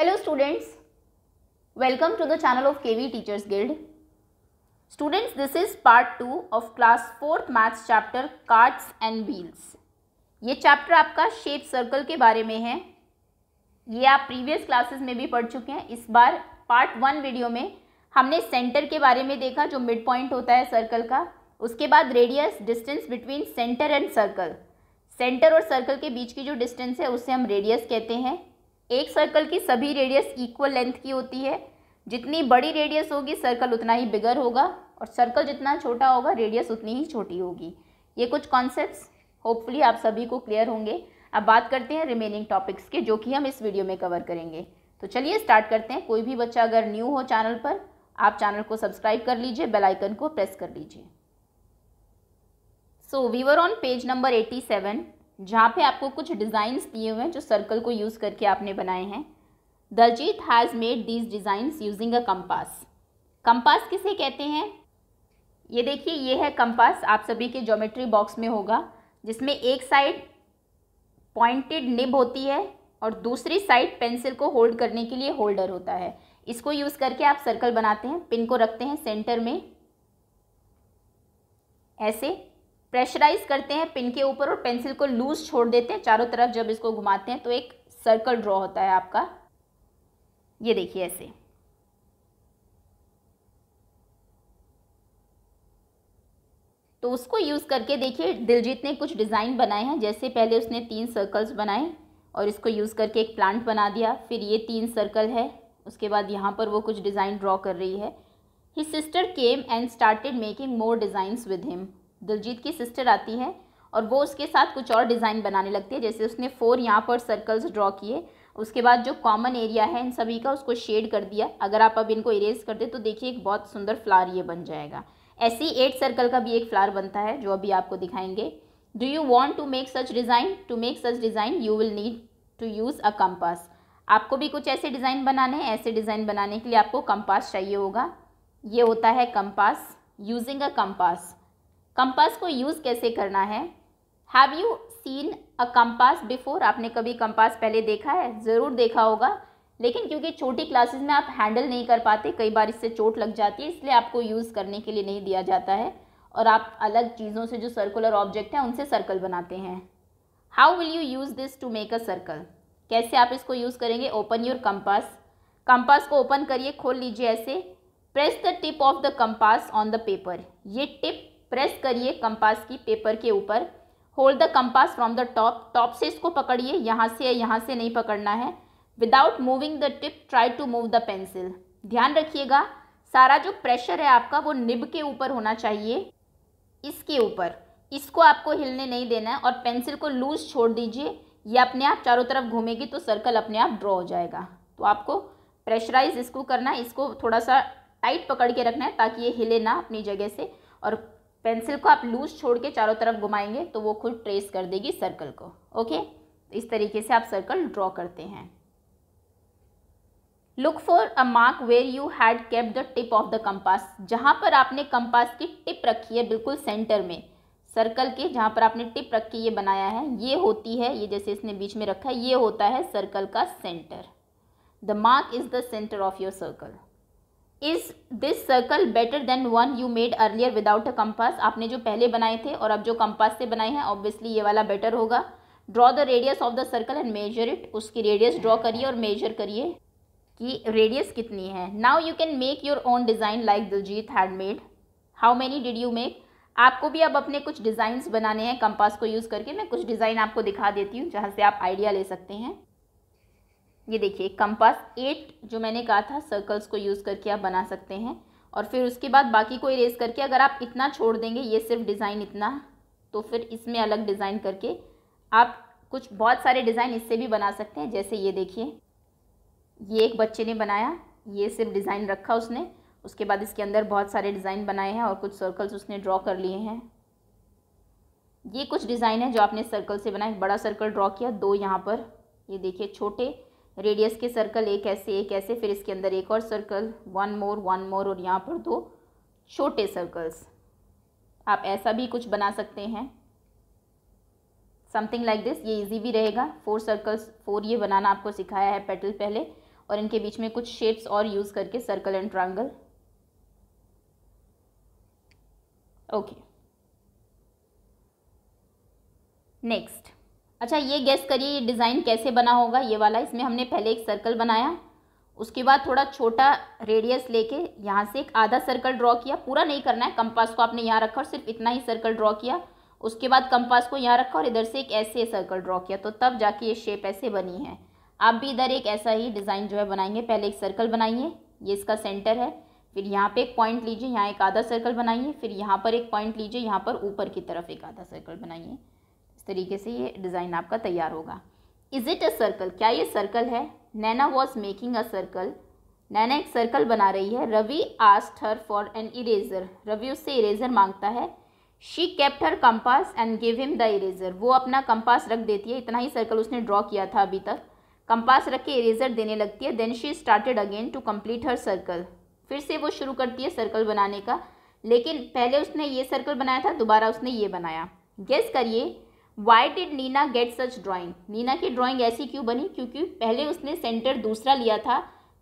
hello students welcome to the channel of KV teachers guild students this is part two of class fourth maths chapter cards and wheels ये chapter आपका shape circle के बारे में है ये आप previous classes में भी पढ़ चुके हैं इस बार पार्ट वन वीडियो में हमने सेंटर के बारे में देखा जो मिड पॉइंट होता है सर्कल का उसके बाद radius distance between centre and circle centre और सर्कल के बीच की जो डिस्टेंस है उससे हम रेडियस कहते हैं एक सर्कल की सभी रेडियस इक्वल लेंथ की होती है जितनी बड़ी रेडियस होगी सर्कल उतना ही बिगर होगा और सर्कल जितना छोटा होगा रेडियस उतनी ही छोटी होगी ये कुछ कॉन्सेप्ट्स होपफुली आप सभी को क्लियर होंगे अब बात करते हैं रिमेनिंग टॉपिक्स के जो कि हम इस वीडियो में कवर करेंगे तो चलिए स्टार्ट करते हैं कोई भी बच्चा अगर न्यू हो चैनल पर आप चैनल को सब्सक्राइब कर लीजिए बेल आइकन को प्रेस कर लीजिए so we were on page number eighty seven जहाँ पे आपको कुछ डिज़ाइंस दिए हुए हैं जो सर्कल को यूज़ करके आपने बनाए हैं Daljeet has made these designs using a compass compass किसे कहते हैं ये देखिए ये है कंपास आप सभी के ज्योमेट्री बॉक्स में होगा जिसमें एक साइड पॉइंटेड निब होती है और दूसरी साइड पेंसिल को होल्ड करने के लिए होल्डर होता है इसको यूज़ करके आप सर्कल बनाते हैं पिन को रखते हैं सेंटर में ऐसे प्रेशराइज करते हैं पिन के ऊपर और पेंसिल को लूज छोड़ देते हैं चारों तरफ जब इसको घुमाते हैं तो एक सर्कल ड्रॉ होता है आपका ये देखिए ऐसे तो उसको यूज़ करके देखिए दिलजीत ने कुछ डिज़ाइन बनाए हैं जैसे पहले उसने तीन सर्कल्स बनाए और इसको यूज़ करके एक प्लांट बना दिया फिर ये तीन सर्कल है उसके बाद यहाँ पर वो कुछ डिज़ाइन ड्रॉ कर रही है he sister came and started making more design with him Diljit की सिस्टर आती है और वो उसके साथ कुछ और डिज़ाइन बनाने लगती है जैसे उसने फोर यहाँ पर सर्कल्स ड्रॉ किए उसके बाद जो कॉमन एरिया है इन सभी का उसको शेड कर दिया अगर आप अब इनको इरेज कर दे तो देखिए एक बहुत सुंदर फ्लावर ये बन जाएगा ऐसे ही एट सर्कल का भी एक फ्लावर बनता है जो अभी आपको दिखाएंगे do you want to make such design to make such design you will need to use a compass आपको भी कुछ ऐसे डिज़ाइन बनाने हैं ऐसे डिज़ाइन बनाने के लिए आपको कम्पास चाहिए होगा ये होता है compass using a compass compass को यूज़ कैसे करना है have you seen a compass before आपने कभी कंपास पहले देखा है ज़रूर देखा होगा लेकिन क्योंकि छोटी क्लासेस में आप हैंडल नहीं कर पाते कई बार इससे चोट लग जाती है इसलिए आपको यूज़ करने के लिए नहीं दिया जाता है और आप अलग चीज़ों से जो सर्कुलर ऑब्जेक्ट हैं उनसे सर्कल बनाते हैं how will you use this to make a circle कैसे आप इसको यूज़ करेंगे ओपन योर कंपास कंपास को ओपन करिए खोल लीजिए ऐसे press the tip of the compass on the paper ये टिप प्रेस करिए कंपास की पेपर के ऊपर hold the compass from the top top से इसको पकड़िए यहाँ से या यहाँ से नहीं पकड़ना है without moving the tip try to move the pencil ध्यान रखिएगा सारा जो प्रेशर है आपका वो निब के ऊपर होना चाहिए इसके ऊपर इसको आपको हिलने नहीं देना है और पेंसिल को लूज छोड़ दीजिए ये अपने आप चारों तरफ घूमेगी तो सर्कल अपने आप ड्रॉ हो जाएगा तो आपको प्रेशराइज इसको करना है इसको थोड़ा सा टाइट पकड़ के रखना है ताकि ये हिले ना अपनी जगह से और पेंसिल को आप लूज छोड़ के चारों तरफ घुमाएंगे तो वो खुद ट्रेस कर देगी सर्कल को ओके इस तरीके से आप सर्कल ड्रॉ करते हैं look for a mark where you had kept the tip of the compass जहाँ पर आपने कंपास की टिप रखी है बिल्कुल सेंटर में सर्कल के जहाँ पर आपने टिप रख के ये बनाया है ये होती है ये जैसे इसने बीच में रखा है ये होता है सर्कल का centre the mark is the centre of your circle is this circle better than one you made earlier without a compass आपने जो पहले बनाए थे और अब जो कंपास से बनाए हैं ऑब्वियसली ये वाला बेटर होगा draw the radius of the circle and measure it उसकी रेडियस ड्रॉ करिए और मेजर करिए कि रेडियस कितनी है now you can make your own design like Diljit had made how many did you make आपको भी अब अपने कुछ डिज़ाइंस बनाने हैं कंपास को यूज़ करके मैं कुछ डिज़ाइन आपको दिखा देती हूँ जहाँ से आप आइडिया ले सकते हैं ये देखिए कंपास एट जो मैंने कहा था सर्कल्स को यूज़ करके आप बना सकते हैं और फिर उसके बाद बाकी को इरेज करके अगर आप इतना छोड़ देंगे ये सिर्फ डिज़ाइन इतना तो फिर इसमें अलग डिज़ाइन करके आप कुछ बहुत सारे डिज़ाइन इससे भी बना सकते हैं जैसे ये देखिए ये एक बच्चे ने बनाया ये सिर्फ डिज़ाइन रखा उसने उसके बाद इसके अंदर बहुत सारे डिज़ाइन बनाए हैं और कुछ सर्कल्स उसने ड्रॉ कर लिए हैं ये कुछ डिज़ाइन है जो आपने सर्कल से बनाए बड़ा सर्कल ड्रॉ किया दो यहाँ पर ये देखिए छोटे रेडियस के सर्कल एक ऐसे एक ऐसे फिर इसके अंदर एक और circle one more one more और यहाँ पर दो छोटे सर्कल्स आप ऐसा भी कुछ बना सकते हैं समथिंग लाइक दिस ये इजी भी रहेगा फोर सर्कल्स फोर ये बनाना आपको सिखाया है पेटल पहले और इनके बीच में कुछ शेप्स और यूज़ करके circle and triangle okay next अच्छा ये गैस करिए ये डिज़ाइन कैसे बना होगा ये वाला इसमें हमने पहले एक सर्कल बनाया उसके बाद थोड़ा छोटा रेडियस लेके यहाँ से एक आधा सर्कल ड्रॉ किया पूरा नहीं करना है कंपास को आपने यहाँ रखा और सिर्फ इतना ही सर्कल ड्रॉ किया उसके बाद कंपास को यहाँ रखा और इधर से एक ऐसे सर्कल ड्रॉ किया तो तब जाके ये शेप ऐसे बनी है आप भी इधर एक ऐसा ही डिज़ाइन जो है बनाएंगे पहले एक सर्कल बनाइए ये इसका सेंटर है फिर यहाँ पे एक पॉइंट लीजिए यहाँ एक आधा सर्कल बनाइए फिर यहाँ पर एक पॉइंट लीजिए यहाँ पर ऊपर की तरफ एक आधा सर्कल बनाइए इस तरीके से ये डिज़ाइन आपका तैयार होगा इज़ इट अ सर्कल क्या ये सर्कल है Naina was making a circle Naina एक सर्कल बना रही है Ravi asked her for an eraser Ravi उससे इरेजर मांगता है she kept her compass and give him the eraser वो अपना कंपास रख देती है इतना ही सर्कल उसने ड्रॉ किया था अभी तक कंपास रख के इरेजर देने लगती है then she started again to complete her circle फिर से वो शुरू करती है सर्कल बनाने का लेकिन पहले उसने ये सर्कल बनाया था दोबारा उसने ये बनाया गेस करिए why did Neena get such drawing Neena की ड्राॅइंग ऐसी क्यों बनी क्योंकि पहले उसने सेंटर दूसरा लिया था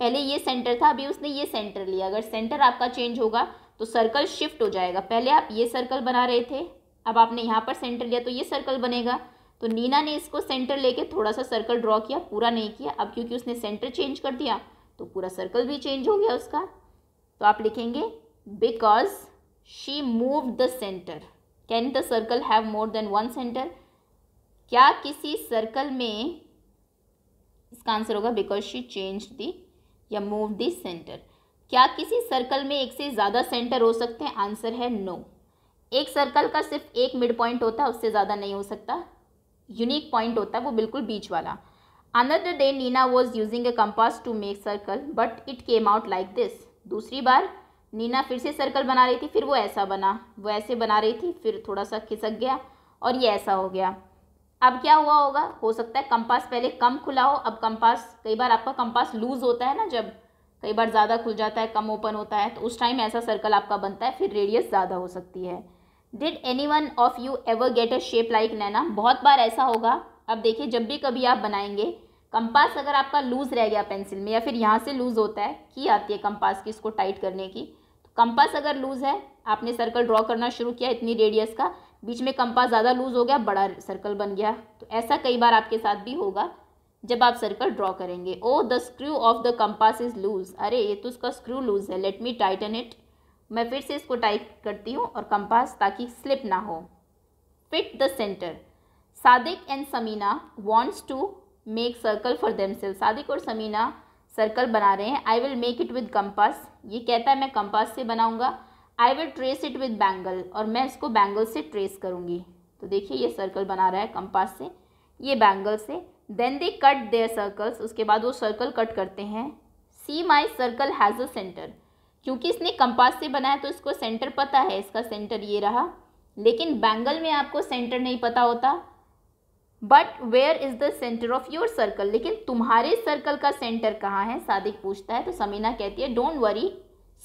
पहले ये सेंटर था अभी उसने ये सेंटर लिया अगर सेंटर आपका चेंज होगा तो सर्कल शिफ्ट हो जाएगा पहले आप ये सर्कल बना रहे थे अब आपने यहाँ पर सेंटर लिया तो ये सर्कल बनेगा तो नीना ने इसको सेंटर लेके थोड़ा सा सर्कल ड्रॉ किया पूरा नहीं किया अब क्योंकि उसने सेंटर चेंज कर दिया तो पूरा सर्कल भी चेंज हो गया उसका तो आप लिखेंगे because she move the centre can the circle have more than one centre क्या किसी सर्कल में इसका आंसर होगा बिकॉज शी चेंज दी या मूव दी सेंटर क्या किसी सर्कल में एक से ज़्यादा सेंटर हो सकते हैं आंसर है नो एक सर्कल का सिर्फ एक मिड पॉइंट होता है उससे ज़्यादा नहीं हो सकता यूनिक पॉइंट होता है वो बिल्कुल बीच वाला another day Neena was using a compass to make circle but it came out like this दूसरी बार नीना फिर से सर्कल बना रही थी फिर वो ऐसा बना वो ऐसे बना रही थी फिर थोड़ा सा खिसक गया और ये ऐसा हो गया अब क्या हुआ होगा हो सकता है कंपास पहले कम खुला हो अब कंपास कई बार आपका कंपास लूज होता है ना जब कई बार ज़्यादा खुल जाता है कम ओपन होता है तो उस टाइम ऐसा सर्कल आपका बनता है फिर रेडियस ज़्यादा हो सकती है did any one of you ever get a shape like Naina बहुत बार ऐसा होगा अब देखिए जब भी कभी आप बनाएंगे कंपास अगर आपका लूज़ रह गया पेंसिल में या फिर यहाँ से लूज़ होता है की आती है कंपास की इसको टाइट करने की तो कंपास अगर लूज़ है आपने सर्कल ड्रॉ करना शुरू किया इतनी रेडियस का बीच में कंपास ज़्यादा लूज हो गया बड़ा सर्कल बन गया तो ऐसा कई बार आपके साथ भी होगा जब आप सर्कल ड्रॉ करेंगे oh the screw of the compass is loose अरे ये तो उसका स्क्रू लूज़ है लेट मी टाइटन इट मैं फिर से इसको टाइट करती हूँ और कंपास ताकि स्लिप ना हो fit the centre Sadiq and Samina wants to make circle for them self Sadiq और समीना सर्कल बना रहे हैं I will make it with compass ये कहता है मैं कंपास से बनाऊँगा I will trace it with bangle और मैं इसको बैंगल से ट्रेस करूँगी तो देखिए ये सर्कल बना रहा है कंपास से ये बैंगल से then they cut their circles उसके बाद वो सर्कल कट करते हैं see my circle has a centre क्योंकि इसने कंपास से बनाया तो इसको सेंटर पता है इसका सेंटर ये रहा लेकिन बैंगल में आपको सेंटर नहीं पता होता but where is the centre of your circle लेकिन तुम्हारे सर्कल का सेंटर कहाँ है सादिक पूछता है तो समीना कहती है don't worry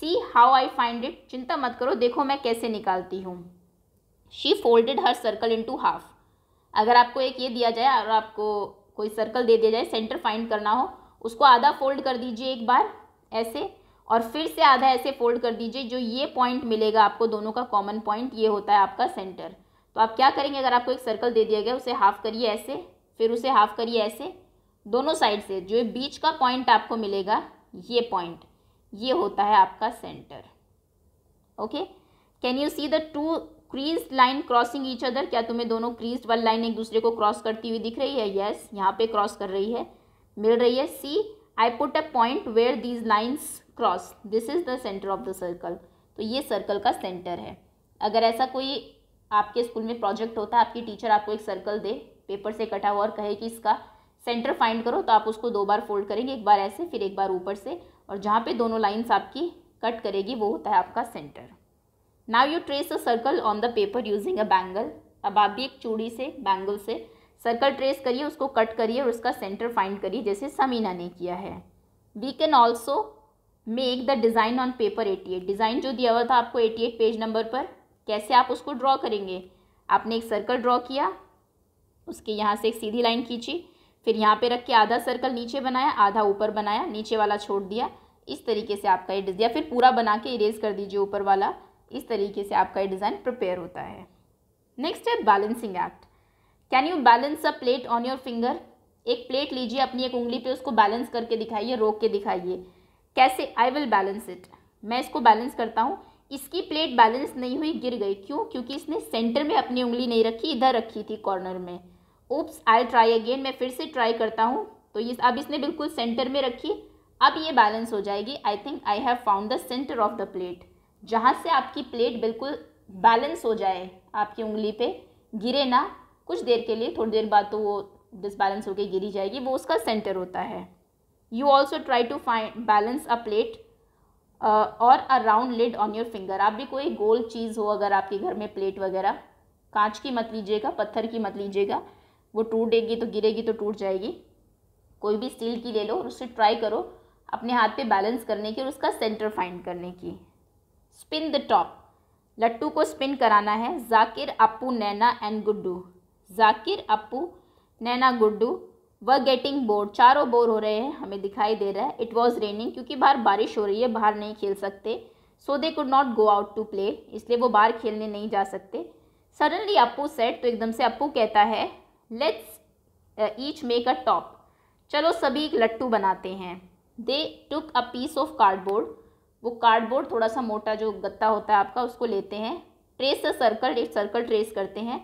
see how I find it चिंता मत करो देखो मैं कैसे निकालती हूँ she folded her circle into half अगर आपको एक ये दिया जाए और आपको कोई सर्कल दे दिया जाए सेंटर फाइंड करना हो उसको आधा फोल्ड कर दीजिए एक बार ऐसे और फिर से आधा ऐसे फोल्ड कर दीजिए जो ये पॉइंट मिलेगा आपको दोनों का कॉमन पॉइंट ये होता है आपका सेंटर तो आप क्या करेंगे अगर आपको एक सर्कल दे दिया गया उसे हाफ करिए ऐसे फिर उसे हाफ करिए ऐसे दोनों साइड से जो बीच का पॉइंट आपको मिलेगा ये पॉइंट ये होता है आपका centre okay can you see the two crease line crossing each other क्या तुम्हें दोनों क्रीज वाली लाइन एक दूसरे को क्रॉस करती हुई दिख रही है येस yes, यहाँ पे क्रॉस कर रही है मिल रही है see I put a point where these lines cross this is the centre of the circle तो ये सर्कल का सेंटर है अगर ऐसा कोई आपके स्कूल में प्रोजेक्ट होता है आपकी टीचर आपको एक सर्कल दे पेपर से कटा हुआ और कहे कि इसका सेंटर फाइंड करो तो आप उसको दो बार फोल्ड करेंगे एक बार ऐसे फिर एक बार ऊपर से और जहाँ पे दोनों लाइन्स आपकी कट करेगी वो होता है आपका centre now you trace a circle on the paper using a bangle अब आप भी एक चूड़ी से बैंगल से सर्कल ट्रेस करिए उसको कट करिए और उसका सेंटर फाइंड करिए जैसे समीना ने किया है we can also make the design on paper eighty eight design जो दिया हुआ था आपको एटी एट पेज नंबर पर कैसे आप उसको ड्रॉ करेंगे आपने एक सर्कल ड्रॉ किया उसके यहाँ से एक सीधी लाइन खींची फिर यहाँ पे रख के आधा सर्कल नीचे बनाया आधा ऊपर बनाया नीचे वाला छोड़ दिया इस तरीके से आपका ये डिजाइन फिर पूरा बना के इरेज कर दीजिए ऊपर वाला इस तरीके से आपका ये डिज़ाइन प्रिपेयर होता है नेक्स्ट है balancing act can you balance a plate on your finger एक प्लेट लीजिए अपनी एक उंगली पे उसको बैलेंस करके दिखाइए रोक के दिखाइए कैसे आई विल बैलेंस इट मैं इसको बैलेंस करता हूँ इसकी प्लेट बैलेंस नहीं हुई गिर गई क्यों क्योंकि इसने सेंटर में अपनी उंगली नहीं रखी इधर रखी थी कॉर्नर में ओप्स आई ट्राई अगेन मैं फिर से ट्राई करता हूँ तो ये अब इसने बिल्कुल सेंटर में रखी अब ये बैलेंस हो जाएगी I think I have found the centre of the plate जहाँ से आपकी प्लेट बिल्कुल बैलेंस हो जाए आपकी उंगली पे गिरे ना कुछ देर के लिए थोड़ी देर बाद तो वो डिसबैलेंस होकर गिरी जाएगी वो उसका सेंटर होता है you also try to find balance a plate और a round lid on your finger आप भी कोई गोल चीज़ हो अगर आपके घर में प्लेट वगैरह कांच की मत लीजिएगा पत्थर की मत लीजिएगा वो टूटेगी तो गिरेगी तो टूट जाएगी कोई भी स्टील की ले लो और उससे ट्राई करो अपने हाथ पे बैलेंस करने की और उसका सेंटर फाइंड करने की स्पिन द टॉप लट्टू को स्पिन कराना है Zakir Appu Naina and Guddu Zakir Appu Naina Guddu were getting bore चारों बोर हो रहे हैं हमें दिखाई दे रहा है इट वॉज रेनिंग क्योंकि बाहर बारिश हो रही है बाहर नहीं खेल सकते so they could not go out to play इसलिए वो बाहर खेलने नहीं जा सकते सडनली अपू सेट तो एकदम से अपू कहता है let's each make a top चलो सभी एक लट्टू बनाते हैं they took a piece of cardboard वो कार्डबोर्ड थोड़ा सा मोटा जो गत्ता होता है आपका उसको लेते हैं ट्रेस अ सर्कल एक सर्कल ट्रेस करते हैं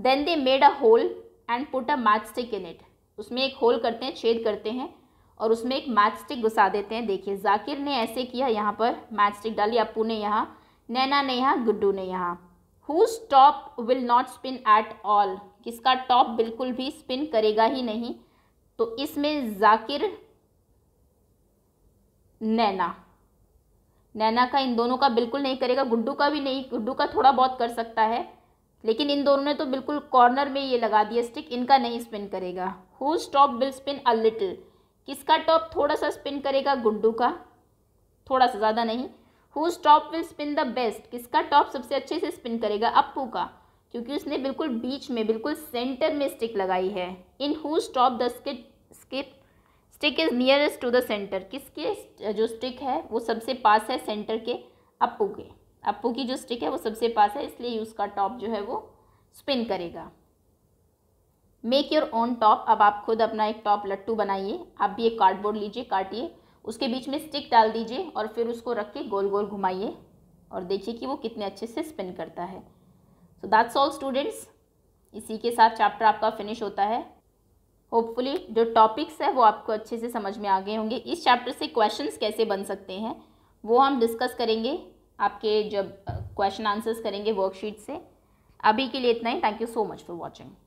then they made a hole and put a match stick in it उसमें एक होल करते हैं छेद करते हैं और उसमें एक मैच स्टिक घुसा देते हैं देखिए जाकिर ने ऐसे किया यहाँ पर मैच स्टिक डाली अपू ने यहाँ नैना ने यहाँ गुड्डू ने यहाँ whose top will not spin at all किसका टॉप बिल्कुल भी स्पिन करेगा ही नहीं तो इसमें जाकिर नैना नैना का इन दोनों का बिल्कुल नहीं करेगा गुड्डू का भी नहीं गुड्डू का थोड़ा बहुत कर सकता है लेकिन इन दोनों ने तो बिल्कुल कॉर्नर में ये लगा दिया स्टिक इनका नहीं स्पिन करेगा whose top will spin a little किसका टॉप थोड़ा सा स्पिन करेगा गुड्डू का थोड़ा सा ज़्यादा नहीं whose top will spin the best किसका टॉप सबसे अच्छे से स्पिन करेगा अप्पू का क्योंकि उसने बिल्कुल बीच में बिल्कुल सेंटर में स्टिक लगाई है in whose top the skit skip stick is nearest to the centre किसके जो स्टिक है वो सबसे पास है सेंटर के अप्पू के अप्पू की जो स्टिक है वो सबसे पास है इसलिए उसका टॉप जो है वो स्पिन करेगा मेक योर ओन टॉप अब आप खुद अपना एक टॉप लट्टू बनाइए आप भी एक कार्डबोर्ड लीजिए काटिए उसके बीच में स्टिक डाल दीजिए और फिर उसको रख के गोल गोल घुमाइए और देखिए कि वो कितने अच्छे से स्पिन करता है सो दैट्स ऑल स्टूडेंट्स इसी के साथ चैप्टर आपका फिनिश होता है होपफुली जो टॉपिक्स है वो आपको अच्छे से समझ में आ गए होंगे इस चैप्टर से क्वेश्चंस कैसे बन सकते हैं वो हम डिस्कस करेंगे आपके जब क्वेश्चन आंसर्स करेंगे वर्कशीट से अभी के लिए इतना ही thank you so much for watching